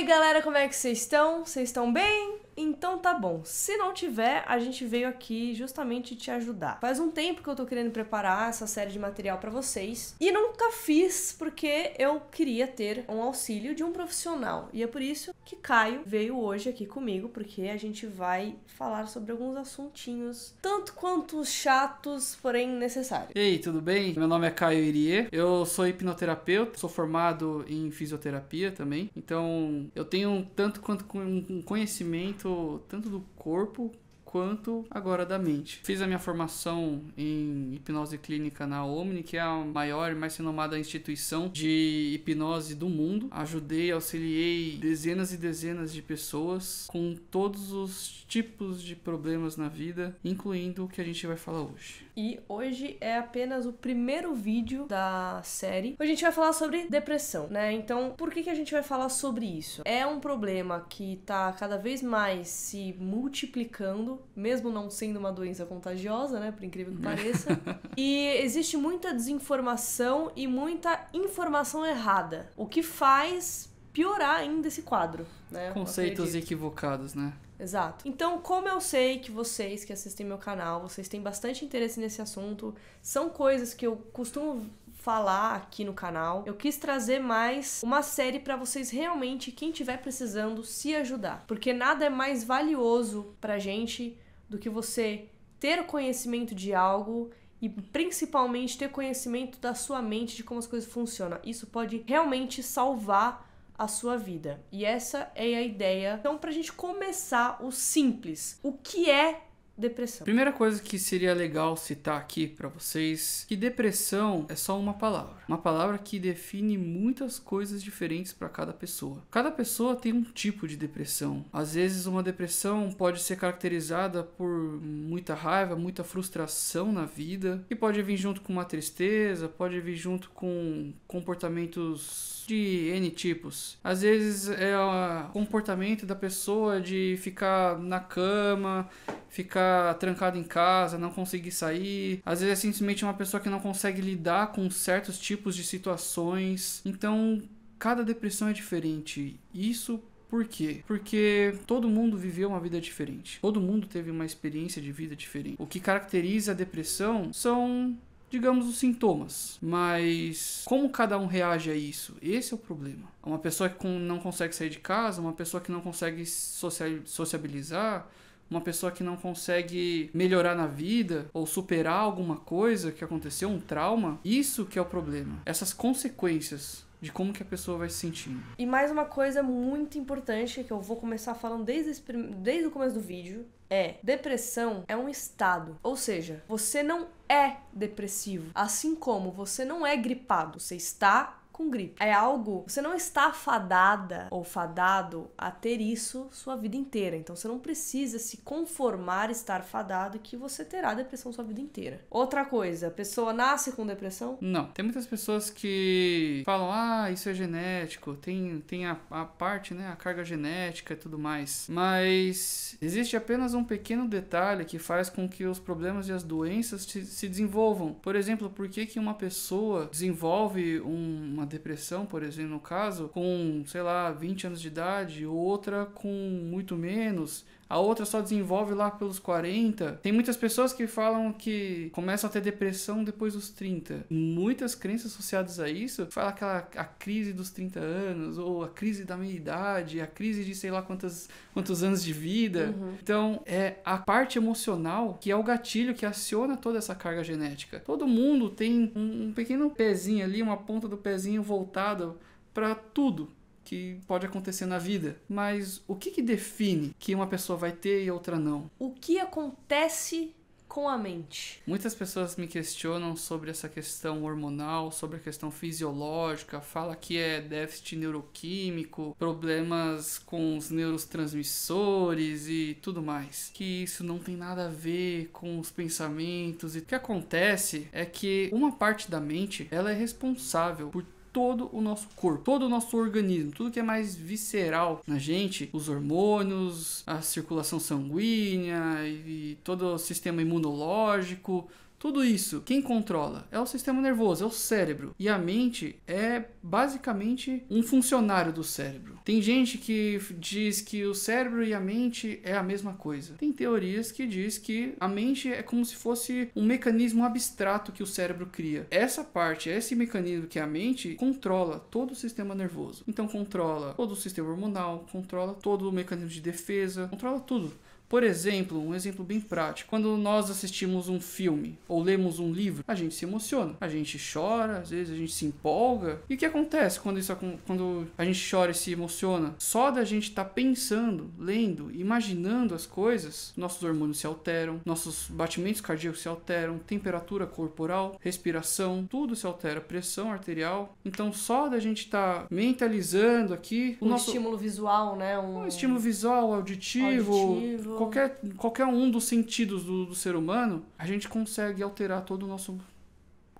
aí, galera, como é que vocês estão? Vocês estão bem? Então tá bom. Se não tiver, a gente veio aqui justamente te ajudar. Faz um tempo que eu tô querendo preparar essa série de material para vocês e nunca fiz porque eu queria ter um auxílio de um profissional. E é por isso que Caio veio hoje aqui comigo, porque a gente vai falar sobre alguns assuntinhos, tanto quanto chatos, porém necessários. Ei, tudo bem? Meu nome é Caio Irie. Eu sou hipnoterapeuta, sou formado em fisioterapia também. Então, eu tenho um tanto quanto um conhecimento tanto, do corpo quanto agora da mente. Fiz a minha formação em hipnose clínica na Omni, que é a maior e mais renomada instituição de hipnose do mundo. Ajudei, auxiliei dezenas e dezenas de pessoas com todos os tipos de problemas na vida, incluindo o que a gente vai falar hoje. E hoje é apenas o primeiro vídeo da série. Hoje a gente vai falar sobre depressão, né? Então, por que, que a gente vai falar sobre isso? É um problema que tá cada vez mais se multiplicando mesmo não sendo uma doença contagiosa, né, por incrível que né? pareça. e existe muita desinformação e muita informação errada, o que faz piorar ainda esse quadro, né? Conceitos equivocados, né? Exato. Então, como eu sei que vocês que assistem meu canal, vocês têm bastante interesse nesse assunto, são coisas que eu costumo falar aqui no canal. Eu quis trazer mais uma série para vocês realmente, quem tiver precisando, se ajudar. Porque nada é mais valioso pra gente do que você ter conhecimento de algo e principalmente ter conhecimento da sua mente de como as coisas funcionam. Isso pode realmente salvar a sua vida. E essa é a ideia. Então, para a gente começar o simples, o que é depressão. Primeira coisa que seria legal citar aqui para vocês, que depressão é só uma palavra, uma palavra que define muitas coisas diferentes para cada pessoa. Cada pessoa tem um tipo de depressão. Às vezes uma depressão pode ser caracterizada por muita raiva, muita frustração na vida, e pode vir junto com uma tristeza, pode vir junto com comportamentos de N tipos. Às vezes é o comportamento da pessoa de ficar na cama, ficar trancado em casa, não conseguir sair. Às vezes é simplesmente uma pessoa que não consegue lidar com certos tipos de situações. Então, cada depressão é diferente. Isso por quê? Porque todo mundo viveu uma vida diferente. Todo mundo teve uma experiência de vida diferente. O que caracteriza a depressão são digamos, os sintomas. Mas como cada um reage a isso? Esse é o problema. Uma pessoa que não consegue sair de casa, uma pessoa que não consegue sociabilizar, uma pessoa que não consegue melhorar na vida ou superar alguma coisa que aconteceu, um trauma, isso que é o problema. Essas consequências de como que a pessoa vai se sentindo. E mais uma coisa muito importante que eu vou começar falando desde, esse, desde o começo do vídeo é: depressão é um estado. Ou seja, você não é depressivo, assim como você não é gripado, você está com gripe. É algo. Você não está fadada ou fadado a ter isso sua vida inteira. Então você não precisa se conformar estar fadado que você terá depressão sua vida inteira. Outra coisa, a pessoa nasce com depressão? Não. Tem muitas pessoas que falam, ah, isso é genético, tem, tem a, a parte, né, a carga genética e tudo mais. Mas existe apenas um pequeno detalhe que faz com que os problemas e as doenças se, se desenvolvam. Por exemplo, por que, que uma pessoa desenvolve um, uma depressão, por exemplo, no caso, com, sei lá, 20 anos de idade, outra com muito menos, a outra só desenvolve lá pelos 40. Tem muitas pessoas que falam que começam a ter depressão depois dos 30. Muitas crenças associadas a isso, fala aquela a crise dos 30 anos, ou a crise da meia-idade, a crise de sei lá quantas, quantos anos de vida. Uhum. Então, é a parte emocional que é o gatilho que aciona toda essa carga genética. Todo mundo tem um, um pequeno pezinho ali, uma ponta do pezinho voltada para tudo, que pode acontecer na vida. Mas o que, que define que uma pessoa vai ter e outra não? O que acontece com a mente. Muitas pessoas me questionam sobre essa questão hormonal, sobre a questão fisiológica, fala que é déficit neuroquímico, problemas com os neurotransmissores e tudo mais. Que isso não tem nada a ver com os pensamentos e o que acontece é que uma parte da mente, ela é responsável por todo o nosso corpo, todo o nosso organismo, tudo que é mais visceral na gente, os hormônios, a circulação sanguínea e todo o sistema imunológico, tudo isso, quem controla? É o sistema nervoso, é o cérebro. E a mente é basicamente um funcionário do cérebro. Tem gente que diz que o cérebro e a mente é a mesma coisa. Tem teorias que diz que a mente é como se fosse um mecanismo abstrato que o cérebro cria. Essa parte, esse mecanismo que é a mente controla todo o sistema nervoso. Então controla todo o sistema hormonal, controla todo o mecanismo de defesa, controla tudo. Por exemplo, um exemplo bem prático: quando nós assistimos um filme ou lemos um livro, a gente se emociona, a gente chora, às vezes a gente se empolga. E o que acontece quando, isso, quando a gente chora e se emociona? Só da gente estar tá pensando, lendo, imaginando as coisas, nossos hormônios se alteram, nossos batimentos cardíacos se alteram, temperatura corporal, respiração, tudo se altera, pressão arterial. Então, só da gente estar tá mentalizando aqui. Um nosso... estímulo visual, né? Um... um estímulo visual, auditivo. auditivo qualquer, qualquer um dos sentidos do, do ser humano, a gente consegue alterar todo o nosso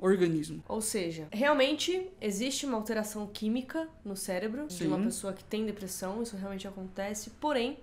organismo. Ou seja, realmente existe uma alteração química no cérebro Sim. de uma pessoa que tem depressão, isso realmente acontece, porém.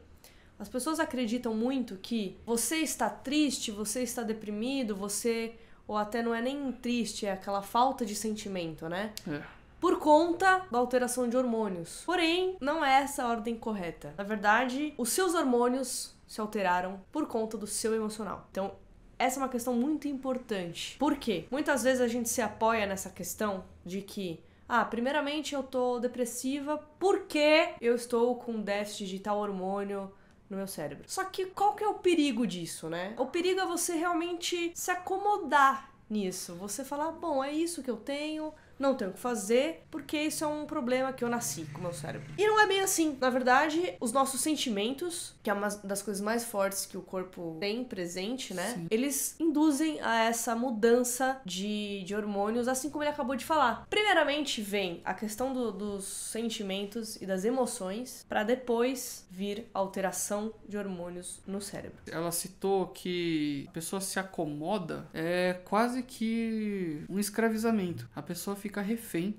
As pessoas acreditam muito que você está triste, você está deprimido, você. Ou até não é nem triste, é aquela falta de sentimento, né? É por conta da alteração de hormônios. Porém, não é essa a ordem correta. Na verdade, os seus hormônios se alteraram por conta do seu emocional. Então, essa é uma questão muito importante. Por quê? Muitas vezes a gente se apoia nessa questão de que ah, primeiramente eu tô depressiva porque eu estou com déficit de tal hormônio no meu cérebro. Só que qual que é o perigo disso, né? O perigo é você realmente se acomodar nisso. Você falar, bom, é isso que eu tenho, não tenho o que fazer, porque isso é um problema que eu nasci com o meu cérebro. E não é bem assim. Na verdade, os nossos sentimentos, que é uma das coisas mais fortes que o corpo tem presente, né? Sim. Eles induzem a essa mudança de, de hormônios, assim como ele acabou de falar. Primeiramente vem a questão do, dos sentimentos e das emoções, para depois vir a alteração de hormônios no cérebro. Ela citou que a pessoa se acomoda, é quase que um escravizamento. A pessoa fica fica refém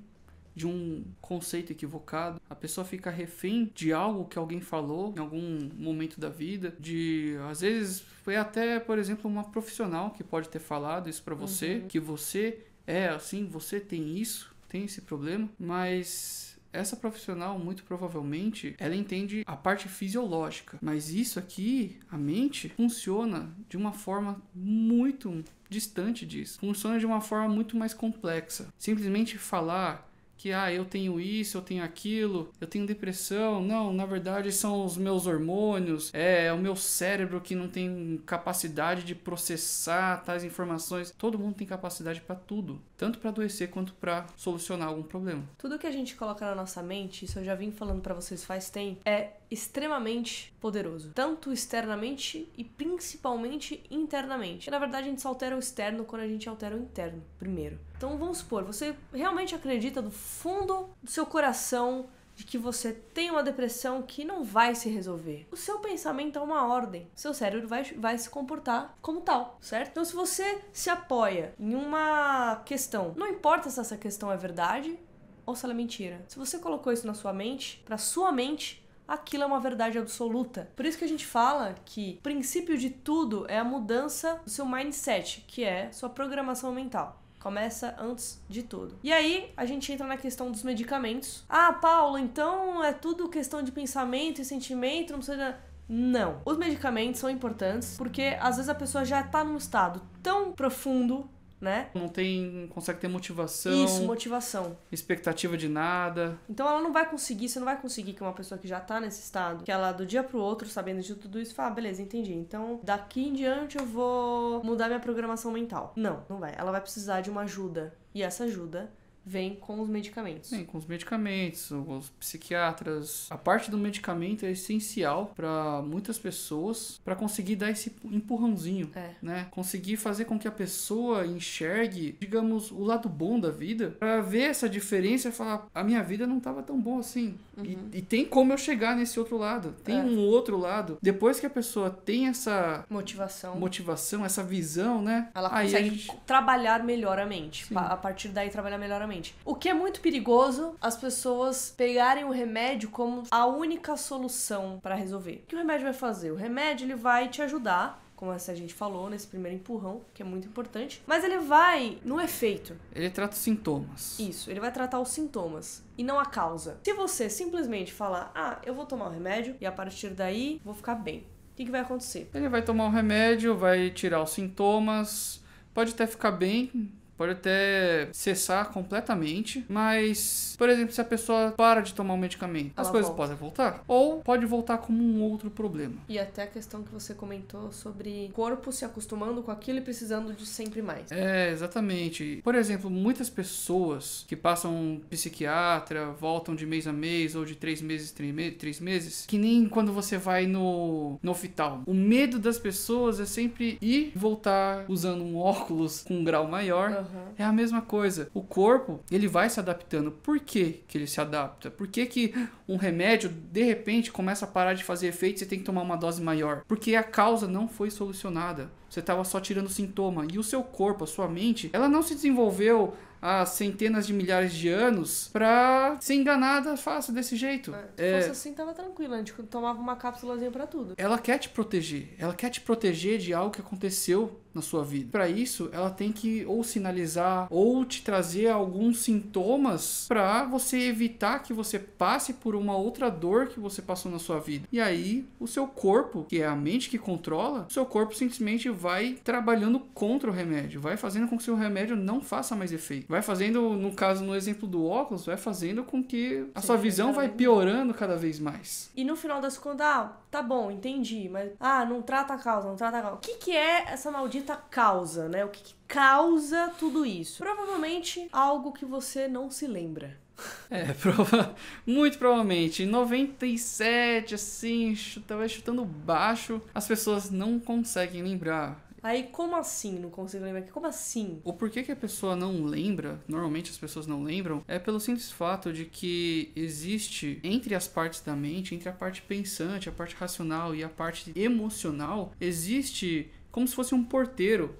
de um conceito equivocado, a pessoa fica refém de algo que alguém falou em algum momento da vida, de às vezes foi até, por exemplo, uma profissional que pode ter falado isso para você, uhum. que você é assim, você tem isso, tem esse problema, mas essa profissional, muito provavelmente, ela entende a parte fisiológica, mas isso aqui, a mente, funciona de uma forma muito distante disso. Funciona de uma forma muito mais complexa. Simplesmente falar que ah, eu tenho isso, eu tenho aquilo, eu tenho depressão. Não, na verdade são os meus hormônios, é, é o meu cérebro que não tem capacidade de processar tais informações. Todo mundo tem capacidade para tudo, tanto para adoecer quanto para solucionar algum problema. Tudo que a gente coloca na nossa mente, isso eu já vim falando para vocês faz tempo, é extremamente poderoso, tanto externamente e principalmente internamente. E, na verdade, a gente só altera o externo quando a gente altera o interno primeiro. Então vamos supor, você realmente acredita do fundo do seu coração de que você tem uma depressão que não vai se resolver. O seu pensamento é uma ordem. Seu cérebro vai, vai se comportar como tal, certo? Então, se você se apoia em uma questão, não importa se essa questão é verdade ou se ela é mentira. Se você colocou isso na sua mente, para sua mente, aquilo é uma verdade absoluta. Por isso que a gente fala que o princípio de tudo é a mudança do seu mindset, que é sua programação mental. Começa antes de tudo. E aí a gente entra na questão dos medicamentos. Ah, Paulo, então é tudo questão de pensamento e sentimento, não precisa. Não. Os medicamentos são importantes porque às vezes a pessoa já tá num estado tão profundo né? Não tem, consegue ter motivação. Isso, motivação. Expectativa de nada. Então ela não vai conseguir, você não vai conseguir que uma pessoa que já tá nesse estado, que ela é do dia pro outro, sabendo de tudo isso, fala, ah, beleza, entendi. Então daqui em diante eu vou mudar minha programação mental. Não, não vai. Ela vai precisar de uma ajuda. E essa ajuda vem com os medicamentos. Vem com os medicamentos, os psiquiatras. A parte do medicamento é essencial para muitas pessoas para conseguir dar esse empurrãozinho, é. né? Conseguir fazer com que a pessoa enxergue, digamos, o lado bom da vida, para ver essa diferença e falar: a minha vida não estava tão boa assim. Uhum. E, e, tem como eu chegar nesse outro lado. Tem é. um outro lado. Depois que a pessoa tem essa motivação, motivação, essa visão, né? Ela consegue gente... trabalhar melhor a mente. Sim. A partir daí trabalhar melhor a mente. O que é muito perigoso as pessoas pegarem o remédio como a única solução para resolver. O que o remédio vai fazer? O remédio ele vai te ajudar como a gente falou, nesse primeiro empurrão, que é muito importante. Mas ele vai no efeito. Ele trata os sintomas. Isso, ele vai tratar os sintomas e não a causa. Se você simplesmente falar, ah, eu vou tomar o um remédio e a partir daí vou ficar bem, o que, que vai acontecer? Ele vai tomar o um remédio, vai tirar os sintomas, pode até ficar bem, pode até cessar completamente, mas, por exemplo, se a pessoa para de tomar o um medicamento, Ela as coisas volta. podem voltar. Ou pode voltar como um outro problema. E até a questão que você comentou sobre corpo se acostumando com aquilo e precisando de sempre mais. É, exatamente. Por exemplo, muitas pessoas que passam psiquiatra, voltam de mês a mês ou de três meses, três, me três meses, que nem quando você vai no, no hospital O medo das pessoas é sempre ir voltar usando um óculos com um grau maior. Uhum Uhum. É a mesma coisa. O corpo, ele vai se adaptando. Por que que ele se adapta? Por que que um remédio, de repente, começa a parar de fazer efeito e você tem que tomar uma dose maior? Porque a causa não foi solucionada. Você estava só tirando sintoma. E o seu corpo, a sua mente, ela não se desenvolveu há centenas de milhares de anos pra ser enganada fácil desse jeito. É, é... fosse assim, tava tranquila. Né? A gente tomava uma cápsulazinha pra tudo. Ela quer te proteger. Ela quer te proteger de algo que aconteceu na sua vida. Para isso, ela tem que ou sinalizar ou te trazer alguns sintomas para você evitar que você passe por uma outra dor que você passou na sua vida. E aí, o seu corpo, que é a mente que controla, o seu corpo simplesmente vai trabalhando contra o remédio, vai fazendo com que o seu remédio não faça mais efeito. Vai fazendo, no caso, no exemplo do óculos, vai fazendo com que a Sim, sua visão vai piorando cada vez mais. E no final das contas, ah, tá bom, entendi, mas ah, não trata a causa, não trata a causa. O que que é essa maldita causa, né? O que, que causa tudo isso? Provavelmente algo que você não se lembra. É, prova... muito provavelmente. Em 97, assim, talvez chutando baixo, as pessoas não conseguem lembrar. Aí, como assim não consigo lembrar? Como assim? O porquê que a pessoa não lembra, normalmente as pessoas não lembram, é pelo simples fato de que existe entre as partes da mente, entre a parte pensante, a parte racional e a parte emocional, existe como se fosse um porteiro,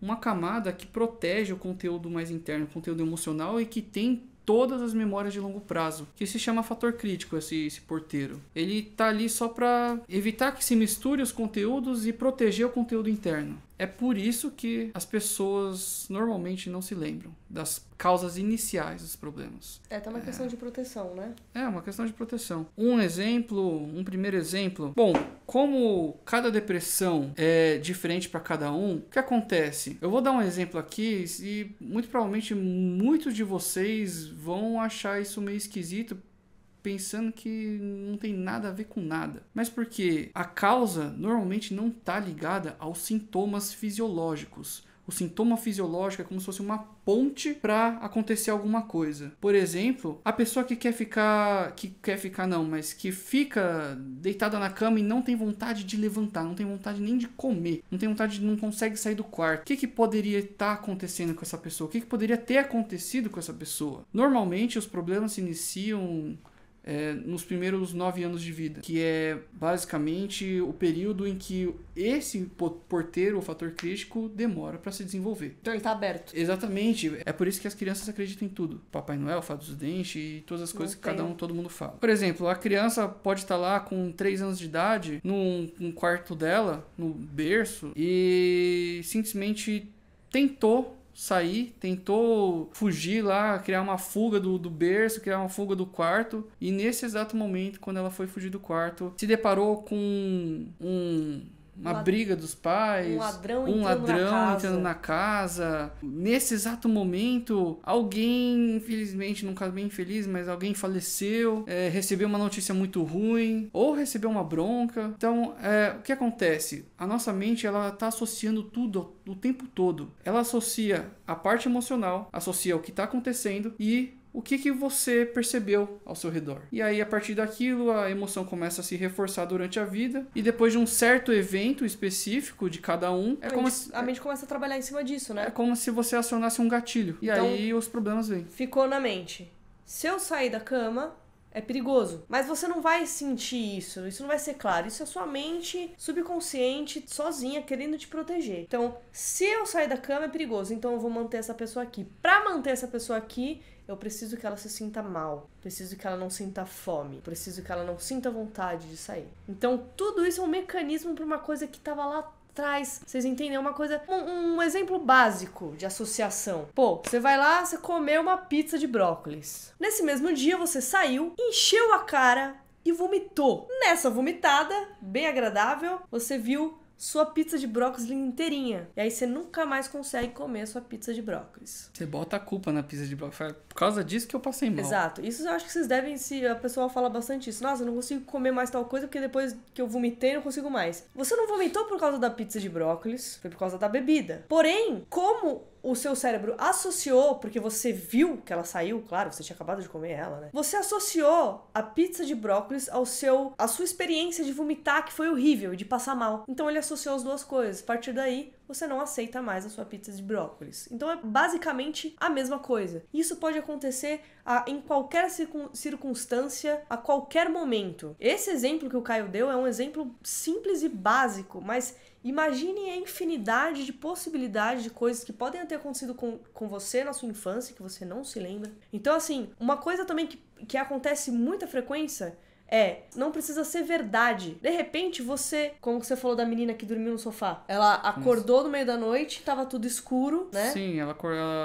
uma camada que protege o conteúdo mais interno, o conteúdo emocional e que tem todas as memórias de longo prazo, que se chama fator crítico esse, esse porteiro. Ele tá ali só para evitar que se misture os conteúdos e proteger o conteúdo interno. É por isso que as pessoas normalmente não se lembram das causas iniciais dos problemas. É até tá uma é... questão de proteção, né? É, uma questão de proteção. Um exemplo, um primeiro exemplo. Bom, como cada depressão é diferente para cada um, o que acontece? Eu vou dar um exemplo aqui e muito provavelmente muitos de vocês vão achar isso meio esquisito pensando que não tem nada a ver com nada. Mas porque a causa normalmente não está ligada aos sintomas fisiológicos. O sintoma fisiológico é como se fosse uma ponte para acontecer alguma coisa. Por exemplo, a pessoa que quer ficar, que quer ficar não, mas que fica deitada na cama e não tem vontade de levantar, não tem vontade nem de comer, não tem vontade, não consegue sair do quarto. O que, que poderia estar tá acontecendo com essa pessoa? O que, que poderia ter acontecido com essa pessoa? Normalmente os problemas se iniciam é, nos primeiros nove anos de vida, que é basicamente o período em que esse porteiro ou fator crítico demora para se desenvolver. Então ele está aberto. Exatamente. É por isso que as crianças acreditam em tudo. Papai Noel, Fado dos Dentes e todas as coisas Não que tem. cada um, todo mundo fala. Por exemplo, a criança pode estar tá lá com três anos de idade, num, num quarto dela, no berço, e simplesmente tentou sair, tentou fugir lá, criar uma fuga do, do berço, criar uma fuga do quarto. E nesse exato momento, quando ela foi fugir do quarto, se deparou com um uma briga dos pais, um ladrão, um ladrão na entrando, na casa. Nesse exato momento, alguém, infelizmente, num caso bem infeliz, mas alguém faleceu, é, recebeu uma notícia muito ruim, ou recebeu uma bronca. Então, é, o que acontece? A nossa mente ela está associando tudo o tempo todo. Ela associa a parte emocional, associa o que está acontecendo e o que, que você percebeu ao seu redor. E aí, a partir daquilo, a emoção começa a se reforçar durante a vida. E depois de um certo evento específico de cada um, é a como mente, se, a mente começa a trabalhar em cima disso, né? É como se você acionasse um gatilho. E então, aí os problemas vêm. Ficou na mente. Se eu sair da cama, é perigoso. Mas você não vai sentir isso, isso não vai ser claro. Isso é sua mente subconsciente, sozinha, querendo te proteger. Então, se eu sair da cama, é perigoso. Então, eu vou manter essa pessoa aqui. Pra manter essa pessoa aqui, eu preciso que ela se sinta mal, preciso que ela não sinta fome, preciso que ela não sinta vontade de sair. Então, tudo isso é um mecanismo para uma coisa que estava lá atrás. Vocês entendem? É uma coisa. Um, um, exemplo básico de associação. Pô, você vai lá, você comeu uma pizza de brócolis. Nesse mesmo dia, você saiu, encheu a cara e vomitou. Nessa vomitada, bem agradável, você viu sua pizza de brócolis inteirinha. E aí você nunca mais consegue comer sua pizza de brócolis. Você bota a culpa na pizza de brócolis. Por causa disso que eu passei mal. Exato. Isso eu acho que vocês devem se. A pessoa fala bastante isso. Nossa, eu não consigo comer mais tal coisa porque depois que eu vomitei, não consigo mais. Você não vomitou por causa da pizza de brócolis, foi por causa da bebida. Porém, como o seu cérebro associou, porque você viu que ela saiu, claro, você tinha acabado de comer ela, né? Você associou a pizza de brócolis ao seu a sua experiência de vomitar que foi horrível, de passar mal. Então ele associou as duas coisas. A partir daí, você não aceita mais a sua pizza de brócolis. Então é basicamente a mesma coisa. Isso pode acontecer a, em qualquer circunstância, a qualquer momento. Esse exemplo que o Caio deu é um exemplo simples e básico, mas Imagine a infinidade de possibilidades de coisas que podem ter acontecido com, com você na sua infância que você não se lembra. Então, assim, uma coisa também que, que acontece muita frequência é não precisa ser verdade. De repente você, como você falou da menina que dormiu no sofá, ela acordou no meio da noite, tava tudo escuro, né? Sim, ela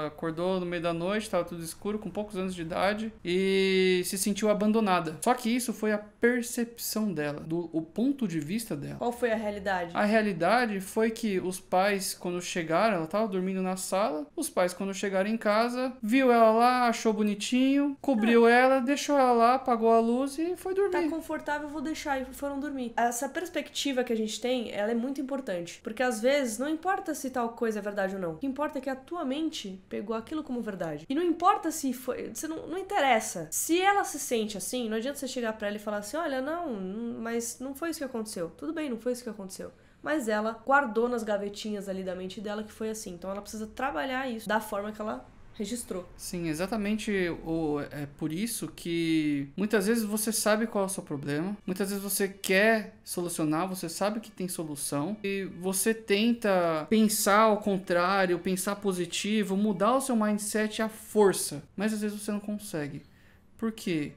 acordou no meio da noite, tava tudo escuro, com poucos anos de idade e se sentiu abandonada. Só que isso foi a percepção dela, do o ponto de vista dela. Qual foi a realidade? A realidade foi que os pais quando chegaram, ela tava dormindo na sala, os pais quando chegaram em casa, viu ela lá, achou bonitinho, cobriu ah. ela, deixou ela lá, apagou a luz e foi dormir tá confortável, eu vou deixar. E foram dormir. Essa perspectiva que a gente tem, ela é muito importante. Porque às vezes, não importa se tal coisa é verdade ou não. O que importa é que a tua mente pegou aquilo como verdade. E não importa se foi. Você não, não interessa. Se ela se sente assim, não adianta você chegar para ela e falar assim: olha, não, hum, mas não foi isso que aconteceu. Tudo bem, não foi isso que aconteceu mas ela guardou nas gavetinhas ali da mente dela que foi assim. Então ela precisa trabalhar isso da forma que ela registrou. Sim, exatamente. O, é por isso que muitas vezes você sabe qual é o seu problema, muitas vezes você quer solucionar, você sabe que tem solução e você tenta pensar ao contrário, pensar positivo, mudar o seu mindset à força, mas às vezes você não consegue. Por quê?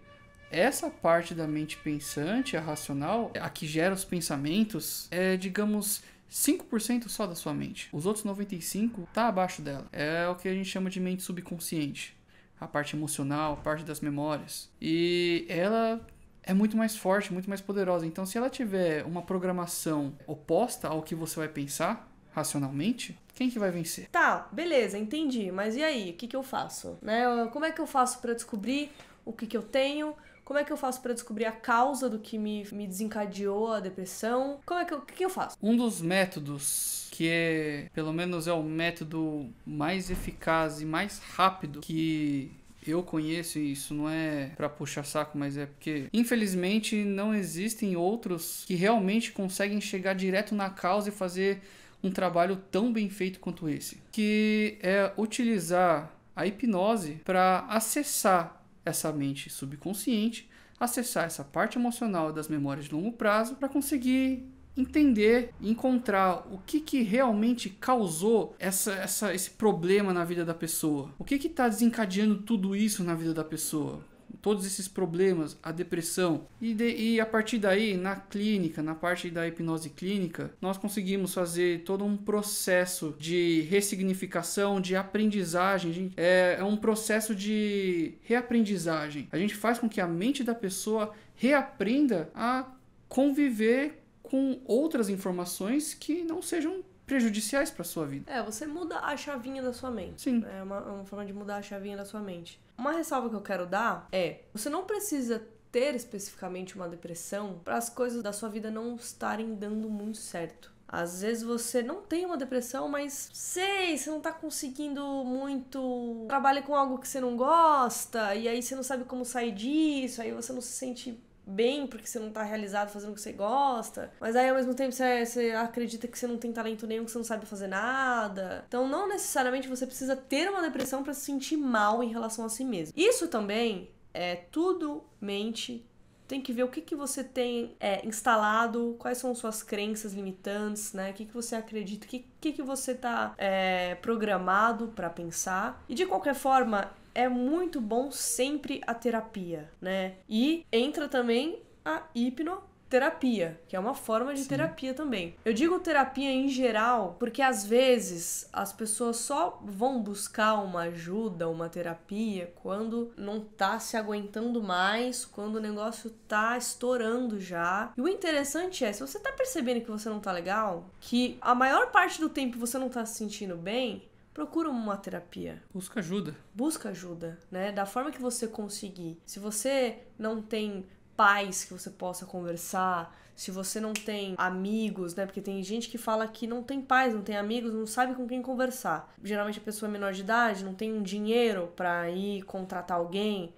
essa parte da mente pensante, a racional, a que gera os pensamentos, é, digamos, 5% só da sua mente. Os outros 95% tá abaixo dela. É o que a gente chama de mente subconsciente. A parte emocional, a parte das memórias. E ela é muito mais forte, muito mais poderosa. Então, se ela tiver uma programação oposta ao que você vai pensar racionalmente, quem que vai vencer? Tá, beleza, entendi. Mas e aí? O que, que eu faço? Né? Como é que eu faço para descobrir o que, que eu tenho? Como é que eu faço para descobrir a causa do que me, me desencadeou a depressão? Como é que eu, que eu faço? Um dos métodos que é, pelo menos é o método mais eficaz e mais rápido que eu conheço isso, não é para puxar saco, mas é porque infelizmente não existem outros que realmente conseguem chegar direto na causa e fazer um trabalho tão bem feito quanto esse, que é utilizar a hipnose para acessar essa mente subconsciente, acessar essa parte emocional das memórias de longo prazo para conseguir entender, e encontrar o que, que realmente causou essa, essa, esse problema na vida da pessoa. O que está desencadeando tudo isso na vida da pessoa? todos esses problemas, a depressão. E, de, e a partir daí, na clínica, na parte da hipnose clínica, nós conseguimos fazer todo um processo de ressignificação, de aprendizagem. É, é um processo de reaprendizagem. A gente faz com que a mente da pessoa reaprenda a conviver com outras informações que não sejam prejudiciais para sua vida. É, você muda a chavinha da sua mente. Sim. É uma, uma forma de mudar a chavinha da sua mente. Uma ressalva que eu quero dar é: você não precisa ter especificamente uma depressão para as coisas da sua vida não estarem dando muito certo. Às vezes você não tem uma depressão, mas sei, você não tá conseguindo muito. Trabalha com algo que você não gosta, e aí você não sabe como sair disso, aí você não se sente bem porque você não tá realizado fazendo o que você gosta, mas aí ao mesmo tempo você, é, você, acredita que você não tem talento nenhum, que você não sabe fazer nada. Então não necessariamente você precisa ter uma depressão para se sentir mal em relação a si mesmo. Isso também é tudo mente. Tem que ver o que, que você tem é, instalado, quais são suas crenças limitantes, né? O que, que você acredita, o que, que, que você tá é, programado para pensar. E de qualquer forma, é muito bom sempre a terapia, né? E entra também a hipno terapia, que é uma forma de Sim. terapia também. Eu digo terapia em geral porque às vezes as pessoas só vão buscar uma ajuda, uma terapia quando não tá se aguentando mais, quando o negócio tá estourando já. E o interessante é, se você tá percebendo que você não tá legal, que a maior parte do tempo você não tá se sentindo bem, procura uma terapia. Busca ajuda. Busca ajuda, né? Da forma que você conseguir. Se você não tem pais que você possa conversar, se você não tem amigos, né? Porque tem gente que fala que não tem pais, não tem amigos, não sabe com quem conversar. Geralmente a pessoa é menor de idade, não tem um dinheiro para ir contratar alguém.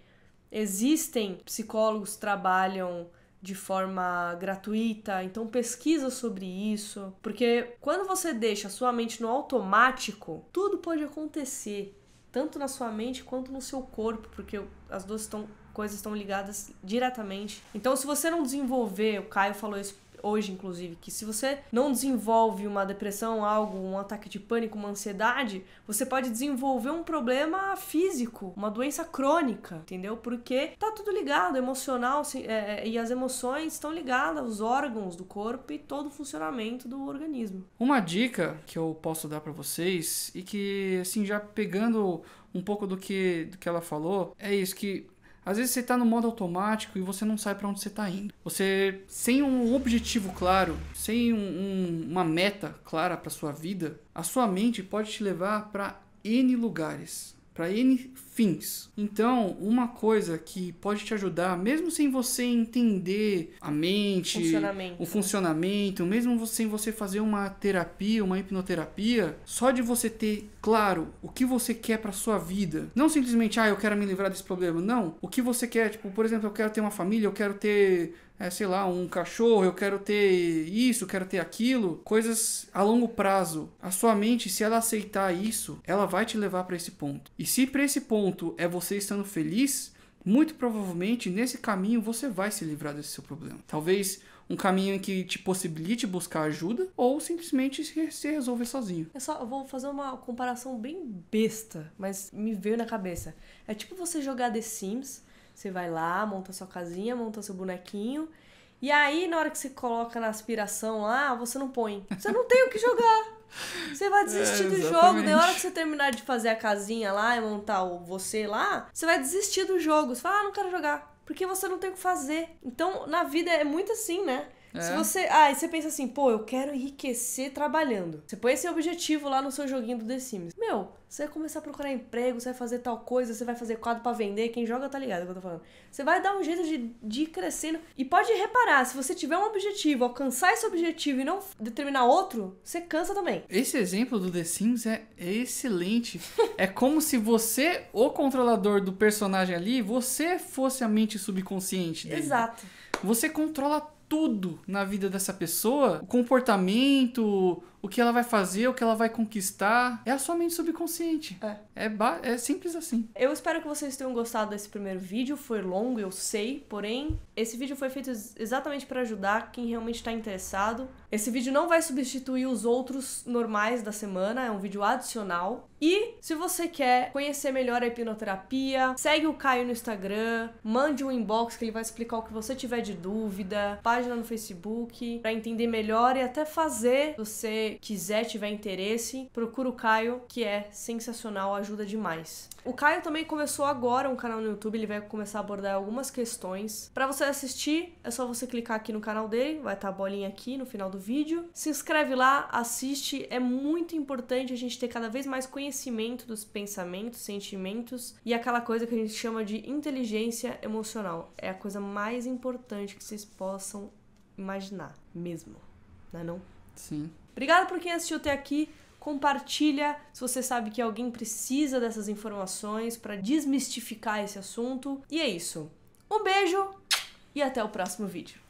Existem psicólogos que trabalham de forma gratuita. Então pesquisa sobre isso, porque quando você deixa a sua mente no automático, tudo pode acontecer, tanto na sua mente quanto no seu corpo, porque as duas estão coisas estão ligadas diretamente. Então, se você não desenvolver, o Caio falou isso hoje, inclusive, que se você não desenvolve uma depressão, algo, um ataque de pânico, uma ansiedade, você pode desenvolver um problema físico, uma doença crônica, entendeu? Porque tá tudo ligado, emocional, é, é, e as emoções estão ligadas aos órgãos do corpo e todo o funcionamento do organismo. Uma dica que eu posso dar para vocês e que, assim, já pegando um pouco do que, do que ela falou, é isso que às vezes você está no modo automático e você não sabe para onde você está indo. Você, sem um objetivo claro, sem um, uma meta clara para sua vida, a sua mente pode te levar para N lugares para N fins. Então, uma coisa que pode te ajudar, mesmo sem você entender a mente, funcionamento. o né? funcionamento, mesmo sem você fazer uma terapia, uma hipnoterapia, só de você ter claro o que você quer para sua vida, não simplesmente, ah, eu quero me livrar desse problema, não. O que você quer, tipo, por exemplo, eu quero ter uma família, eu quero ter é, sei lá, um cachorro, eu quero ter isso, quero ter aquilo, coisas a longo prazo. A sua mente, se ela aceitar isso, ela vai te levar para esse ponto. E se para esse ponto é você estando feliz, muito provavelmente nesse caminho você vai se livrar desse seu problema. Talvez um caminho que te possibilite buscar ajuda ou simplesmente se resolver sozinho. Eu é só eu vou fazer uma comparação bem besta, mas me veio na cabeça. É tipo você jogar The Sims você vai lá, monta sua casinha, monta seu bonequinho. E aí, na hora que você coloca na aspiração lá, você não põe. Você não tem o que jogar. Você vai é, desistir é, do jogo. Na hora que você terminar de fazer a casinha lá e montar o você lá, você vai desistir do jogo. Você fala, ah, não quero jogar. Porque você não tem o que fazer. Então, na vida é muito assim, né? É. Se você. Ah, e você pensa assim, pô, eu quero enriquecer trabalhando. Você põe esse objetivo lá no seu joguinho do The Sims. Meu, você vai começar a procurar emprego, você vai fazer tal coisa, você vai fazer quadro para vender. Quem joga tá ligado é o que eu tô falando. Você vai dar um jeito de, de ir crescendo. E pode reparar, se você tiver um objetivo, alcançar esse objetivo e não determinar outro, você cansa também. Esse exemplo do The Sims é, é excelente. é como se você, o controlador do personagem ali, você fosse a mente subconsciente dele. Exato. Você controla tudo na vida dessa pessoa, o comportamento, o que ela vai fazer, o que ela vai conquistar, é a sua mente subconsciente. É. É, é simples assim. Eu espero que vocês tenham gostado desse primeiro vídeo. Foi longo, eu sei, porém, esse vídeo foi feito exatamente para ajudar quem realmente está interessado. Esse vídeo não vai substituir os outros normais da semana, é um vídeo adicional. E se você quer conhecer melhor a hipnoterapia, segue o Caio no Instagram, mande um inbox que ele vai explicar o que você tiver de dúvida, página no Facebook, para entender melhor e até fazer você quiser, tiver interesse, procura o Caio, que é sensacional, ajuda demais. O Caio também começou agora um canal no YouTube, ele vai começar a abordar algumas questões. Para você assistir, é só você clicar aqui no canal dele, vai estar tá a bolinha aqui no final do vídeo. Se inscreve lá, assiste, é muito importante a gente ter cada vez mais conhecimento dos pensamentos, sentimentos e aquela coisa que a gente chama de inteligência emocional. É a coisa mais importante que vocês possam imaginar, mesmo, não é não? Sim. Obrigado por quem assistiu até aqui. Compartilha se você sabe que alguém precisa dessas informações para desmistificar esse assunto. E é isso. Um beijo e até o próximo vídeo.